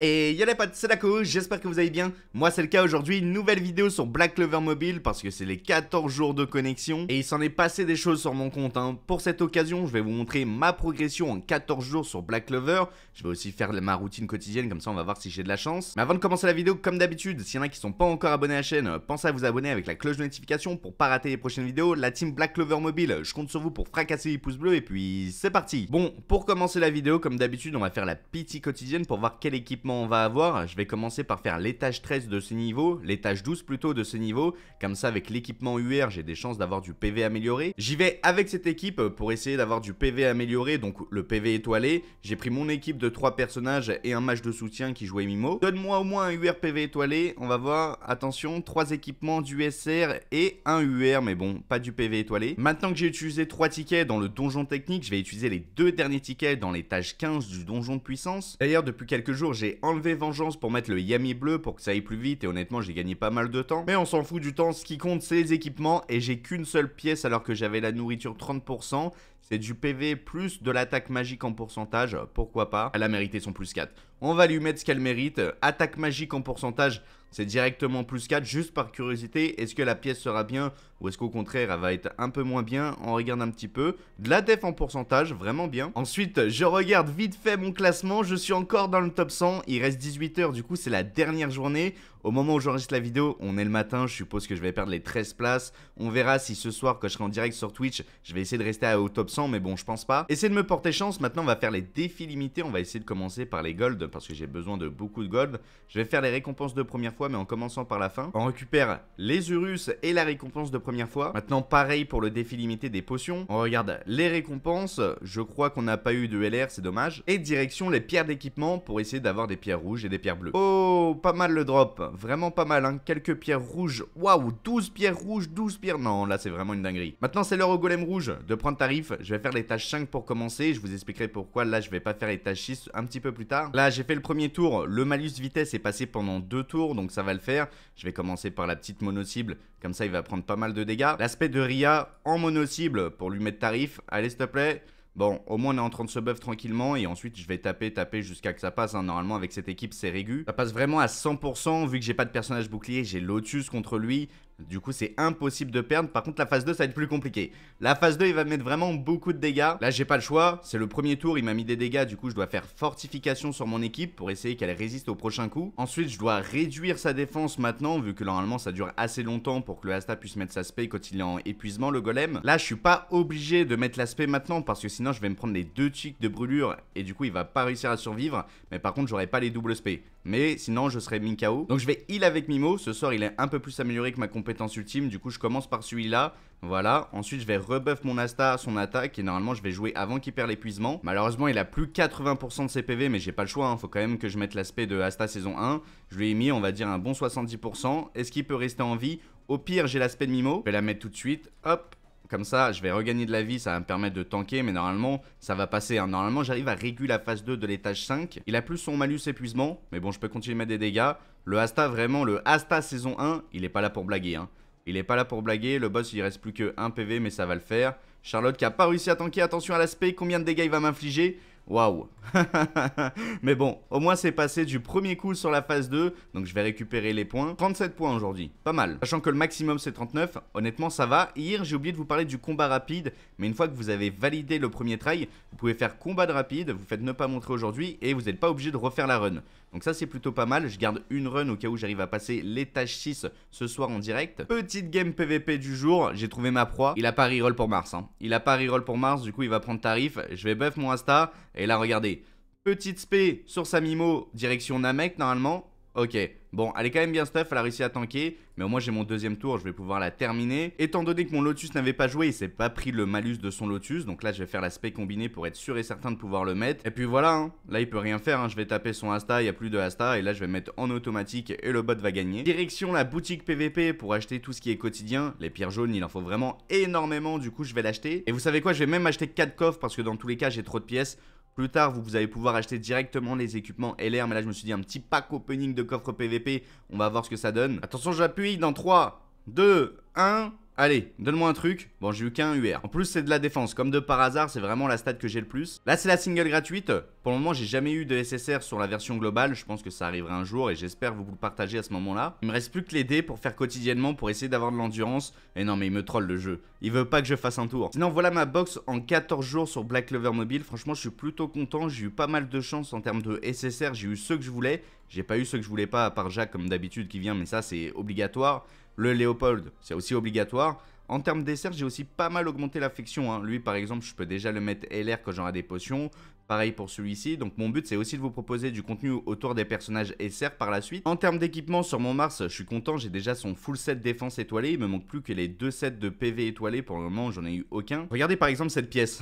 Et les potes, c'est la co. j'espère que vous allez bien. Moi c'est le cas aujourd'hui, une nouvelle vidéo sur Black Clover Mobile parce que c'est les 14 jours de connexion et il s'en est passé des choses sur mon compte. Hein. Pour cette occasion, je vais vous montrer ma progression en 14 jours sur Black Clover. Je vais aussi faire ma routine quotidienne, comme ça on va voir si j'ai de la chance. Mais avant de commencer la vidéo, comme d'habitude, s'il y en a qui sont pas encore abonnés à la chaîne, pensez à vous abonner avec la cloche de notification pour pas rater les prochaines vidéos. La team Black Clover Mobile, je compte sur vous pour fracasser les pouces bleus et puis c'est parti. Bon, pour commencer la vidéo, comme d'habitude, on va faire la piti quotidienne pour voir quelle équipe on va avoir. Je vais commencer par faire l'étage 13 de ce niveau, l'étage 12 plutôt de ce niveau. Comme ça, avec l'équipement UR, j'ai des chances d'avoir du PV amélioré. J'y vais avec cette équipe pour essayer d'avoir du PV amélioré, donc le PV étoilé. J'ai pris mon équipe de 3 personnages et un match de soutien qui jouait Mimo. Donne-moi au moins un UR PV étoilé. On va voir, attention, 3 équipements du SR et un UR, mais bon, pas du PV étoilé. Maintenant que j'ai utilisé trois tickets dans le donjon technique, je vais utiliser les deux derniers tickets dans l'étage 15 du donjon de puissance. D'ailleurs, depuis quelques jours, j'ai Enlever vengeance pour mettre le Yami bleu pour que ça aille plus vite et honnêtement j'ai gagné pas mal de temps. Mais on s'en fout du temps, ce qui compte c'est les équipements et j'ai qu'une seule pièce alors que j'avais la nourriture 30%, c'est du PV plus de l'attaque magique en pourcentage, pourquoi pas. Elle a mérité son plus 4. On va lui mettre ce qu'elle mérite. Attaque magique en pourcentage, c'est directement plus 4, juste par curiosité. Est-ce que la pièce sera bien ou est-ce qu'au contraire elle va être un peu moins bien On regarde un petit peu. De la def en pourcentage, vraiment bien. Ensuite, je regarde vite fait mon classement. Je suis encore dans le top 100. Il reste 18 heures, du coup c'est la dernière journée. Au moment où j'enregistre la vidéo, on est le matin, je suppose que je vais perdre les 13 places. On verra si ce soir, quand je serai en direct sur Twitch, je vais essayer de rester au top 100, mais bon, je pense pas. Essayez de me porter chance, maintenant on va faire les défis limités. On va essayer de commencer par les golds, parce que j'ai besoin de beaucoup de gold. Je vais faire les récompenses de première fois, mais en commençant par la fin. On récupère les Urus et la récompense de première fois. Maintenant, pareil pour le défi limité des potions. On regarde les récompenses. Je crois qu'on n'a pas eu de LR, c'est dommage. Et direction les pierres d'équipement pour essayer d'avoir des pierres rouges et des pierres bleues. Oh, pas mal le drop vraiment pas mal, hein. Quelques pierres rouges. Waouh, 12 pierres rouges, 12 pierres. Non, là, c'est vraiment une dinguerie. Maintenant, c'est l'heure au golem rouge de prendre tarif. Je vais faire les tâches 5 pour commencer. Je vous expliquerai pourquoi. Là, je vais pas faire les tâches 6 un petit peu plus tard. Là, j'ai fait le premier tour. Le malus vitesse est passé pendant deux tours, donc ça va le faire. Je vais commencer par la petite mono-cible. Comme ça, il va prendre pas mal de dégâts. L'aspect de Ria en mono-cible pour lui mettre tarif. Allez, s'il te plaît. Bon, au moins on est en train de se buff tranquillement et ensuite je vais taper, taper jusqu'à que ça passe. Hein. Normalement avec cette équipe c'est régu. Ça passe vraiment à 100% vu que j'ai pas de personnage bouclier, j'ai Lotus contre lui. Du coup, c'est impossible de perdre. Par contre, la phase 2, ça va être plus compliqué. La phase 2, il va mettre vraiment beaucoup de dégâts. Là, j'ai pas le choix. C'est le premier tour. Il m'a mis des dégâts. Du coup, je dois faire fortification sur mon équipe pour essayer qu'elle résiste au prochain coup. Ensuite, je dois réduire sa défense maintenant, vu que normalement, ça dure assez longtemps pour que le Asta puisse mettre sa spé quand il est en épuisement, le golem. Là, je suis pas obligé de mettre la l'aspect maintenant parce que sinon, je vais me prendre les deux tics de brûlure et du coup, il va pas réussir à survivre. Mais par contre, j'aurai pas les doubles spé mais sinon je serais Minkao. Donc je vais heal avec Mimo, ce soir il est un peu plus amélioré que ma compétence ultime, du coup je commence par celui-là, voilà, ensuite je vais rebuff mon Asta son attaque et normalement je vais jouer avant qu'il perd l'épuisement. Malheureusement il a plus 80% de CPV mais j'ai pas le choix, Il hein. faut quand même que je mette l'aspect de Asta saison 1. Je lui ai mis on va dire un bon 70%, est-ce qu'il peut rester en vie Au pire j'ai l'aspect de Mimo, je vais la mettre tout de suite, hop, comme ça, je vais regagner de la vie, ça va me permettre de tanker, mais normalement, ça va passer. Hein. Normalement, j'arrive à réguler la phase 2 de l'étage 5. Il a plus son malus épuisement, mais bon, je peux continuer à mettre des dégâts. Le Asta, vraiment, le Asta saison 1, il est pas là pour blaguer. Hein. Il est pas là pour blaguer, le boss, il reste plus que 1 PV, mais ça va le faire. Charlotte qui a pas réussi à tanker, attention à l'aspect, combien de dégâts il va m'infliger Waouh Mais bon, au moins c'est passé du premier coup sur la phase 2, donc je vais récupérer les points. 37 points aujourd'hui, pas mal. Sachant que le maximum c'est 39, honnêtement ça va. Hier j'ai oublié de vous parler du combat rapide, mais une fois que vous avez validé le premier try, vous pouvez faire combat de rapide, vous faites ne pas montrer aujourd'hui et vous n'êtes pas obligé de refaire la run. Donc ça c'est plutôt pas mal, je garde une run au cas où j'arrive à passer l'étage 6 ce soir en direct. Petite game PVP du jour, j'ai trouvé ma proie, il a pas reroll pour Mars. Hein. Il a pas reroll pour Mars, du coup il va prendre tarif, je vais buff mon insta. et là regardez. Petite spé sur sa Mimo direction Namek normalement, ok. Bon, elle est quand même bien stuff, elle a réussi à tanker, mais au moins j'ai mon deuxième tour, je vais pouvoir la terminer. Étant donné que mon Lotus n'avait pas joué, il s'est pas pris le malus de son Lotus, donc là je vais faire l'aspect combiné pour être sûr et certain de pouvoir le mettre. Et puis voilà, hein. là il peut rien faire, hein. je vais taper son Asta, il n'y a plus de Asta, et là je vais mettre en automatique et le bot va gagner. Direction la boutique PVP pour acheter tout ce qui est quotidien, les pierres jaunes il en faut vraiment énormément, du coup je vais l'acheter. Et vous savez quoi, je vais même acheter 4 coffres parce que dans tous les cas j'ai trop de pièces. Plus tard, vous, allez pouvoir acheter directement les équipements LR. Mais là, je me suis dit un petit pack opening de coffre PVP. On va voir ce que ça donne. Attention, j'appuie dans 3, 2, 1... Allez, donne-moi un truc. Bon, j'ai eu qu'un UR. En plus, c'est de la défense. Comme de par hasard, c'est vraiment la stat que j'ai le plus. Là, c'est la single gratuite. Pour le moment, j'ai jamais eu de SSR sur la version globale. Je pense que ça arrivera un jour et j'espère vous le partager à ce moment-là. Il me reste plus que les dés pour faire quotidiennement pour essayer d'avoir de l'endurance. Et non, mais il me troll le jeu. Il veut pas que je fasse un tour. Sinon, voilà ma box en 14 jours sur Black Clover Mobile. Franchement, je suis plutôt content. J'ai eu pas mal de chance en termes de SSR. J'ai eu ceux que je voulais. J'ai pas eu ce que je voulais pas, à part Jacques, comme d'habitude, qui vient, mais ça, c'est obligatoire. Le Léopold, c'est aussi obligatoire. En termes de dessert, j'ai aussi pas mal augmenté l'affection. fiction. Hein. Lui, par exemple, je peux déjà le mettre LR quand j'aurai des potions. Pareil pour celui-ci, donc mon but c'est aussi de vous proposer du contenu autour des personnages SR par la suite. En termes d'équipement sur mon Mars, je suis content, j'ai déjà son full set défense étoilée, il me manque plus que les deux sets de PV étoilés. pour le moment j'en ai eu aucun. Regardez par exemple cette pièce,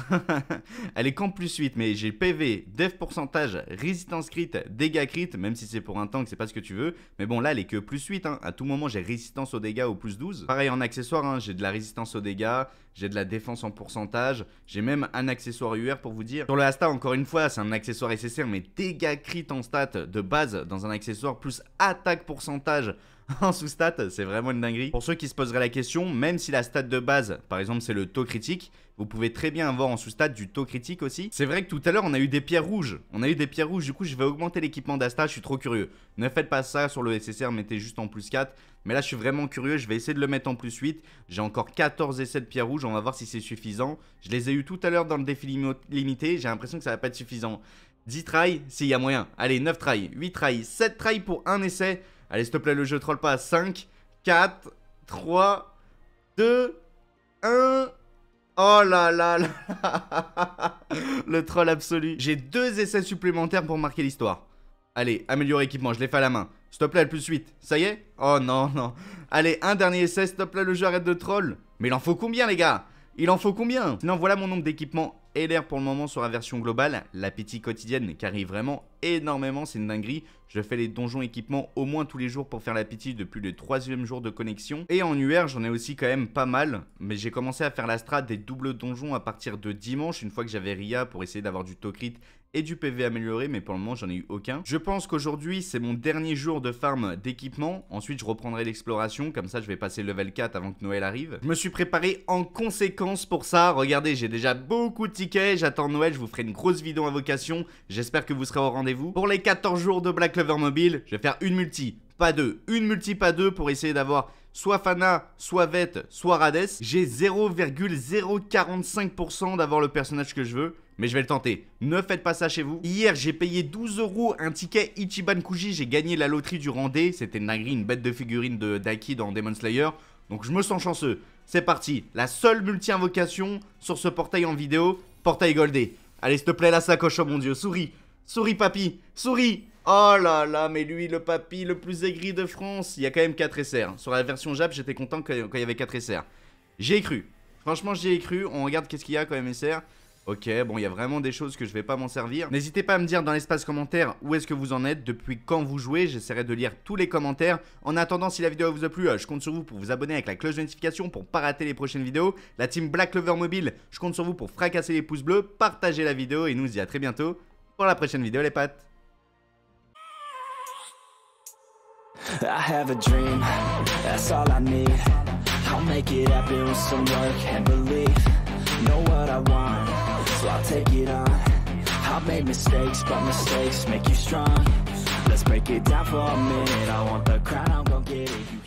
elle est camp plus 8, mais j'ai PV, def pourcentage, résistance crit, dégâts crit, même si c'est pour un tank, c'est pas ce que tu veux, mais bon là elle est que plus 8, hein. à tout moment j'ai résistance aux dégâts au plus 12. Pareil en accessoire, hein. j'ai de la résistance aux dégâts, j'ai de la défense en pourcentage, j'ai même un accessoire UR pour vous dire. Sur le Asta encore une fois, c'est un accessoire SSR, mais dégâts crit en stat de base dans un accessoire plus attaque pourcentage en sous-stat, c'est vraiment une dinguerie. Pour ceux qui se poseraient la question, même si la stat de base, par exemple, c'est le taux critique, vous pouvez très bien avoir en sous-stat du taux critique aussi. C'est vrai que tout à l'heure, on a eu des pierres rouges. On a eu des pierres rouges, du coup, je vais augmenter l'équipement d'Asta, je suis trop curieux. Ne faites pas ça sur le SSR, mettez juste en plus 4. Mais là, je suis vraiment curieux, je vais essayer de le mettre en plus 8. J'ai encore 14 essais de pierres rouges, on va voir si c'est suffisant. Je les ai eu tout à l'heure dans le défi limité, j'ai l'impression que ça va pas être suffisant. 10 tries, s'il y a moyen. Allez, 9 tries, 8 tries, 7 tries pour un essai. Allez, s'il te plaît, le jeu troll pas. 5, 4, 3, 2, 1. Oh là là là, Le troll absolu. J'ai deux essais supplémentaires pour marquer l'histoire. Allez, améliore équipement, je l'ai fait à la main. S'il te plaît, le plus 8. Ça y est Oh non, non. Allez, un dernier essai, s'il te plaît, le jeu arrête de troll. Mais il en faut combien, les gars Il en faut combien Sinon, voilà mon nombre d'équipements l'air pour le moment sur la version globale, l'appétit quotidienne qui arrive vraiment énormément, c'est une dinguerie. Je fais les donjons équipements au moins tous les jours pour faire la pitié depuis le troisième jour de connexion. Et en UR, j'en ai aussi quand même pas mal, mais j'ai commencé à faire la strat des doubles donjons à partir de dimanche, une fois que j'avais Ria pour essayer d'avoir du Tokrit et du PV amélioré, mais pour le moment j'en ai eu aucun. Je pense qu'aujourd'hui c'est mon dernier jour de farm d'équipement, ensuite je reprendrai l'exploration, comme ça je vais passer level 4 avant que Noël arrive. Je me suis préparé en conséquence pour ça, regardez j'ai déjà beaucoup de tickets, j'attends Noël, je vous ferai une grosse vidéo invocation, j'espère que vous serez au rendez pour les 14 jours de Black Clover Mobile. Je vais faire une multi, pas deux. Une multi, pas deux pour essayer d'avoir soit Fana, soit Vette, soit Rades. J'ai 0,045% d'avoir le personnage que je veux. Mais je vais le tenter. Ne faites pas ça chez vous. Hier, j'ai payé 12 euros un ticket Ichiban Kuji. J'ai gagné la loterie du Rendez. C'était une une bête de figurine de Daki dans Demon Slayer. Donc je me sens chanceux. C'est parti. La seule multi-invocation sur ce portail en vidéo, portail goldé. Allez, s'il te plaît, la sacoche, oh mon dieu, souris. Souris, papy Souris Oh là là, mais lui, le papy le plus aigri de France. Il y a quand même 4 SR. Sur la version Jap, j'étais content quand il y avait 4 SR. J'ai cru. Franchement, j'y ai cru. On regarde qu'est-ce qu'il y a quand même SR. Ok, bon, il y a vraiment des choses que je vais pas m'en servir. N'hésitez pas à me dire dans l'espace commentaire où est-ce que vous en êtes, depuis quand vous jouez. J'essaierai de lire tous les commentaires. En attendant, si la vidéo vous a plu, euh, je compte sur vous pour vous abonner avec la cloche de notification pour pas rater les prochaines vidéos. La team Black Lover Mobile, je compte sur vous pour fracasser les pouces bleus, partager la vidéo et nous y à très bientôt. pour la prochaine vidéo les I have a dream, that's all I need I'll make it happen with some work and belief Know what I want, so I'll take it on I've made mistakes, but mistakes make you strong Let's break it down for a minute I want the crown, I'm gonna get it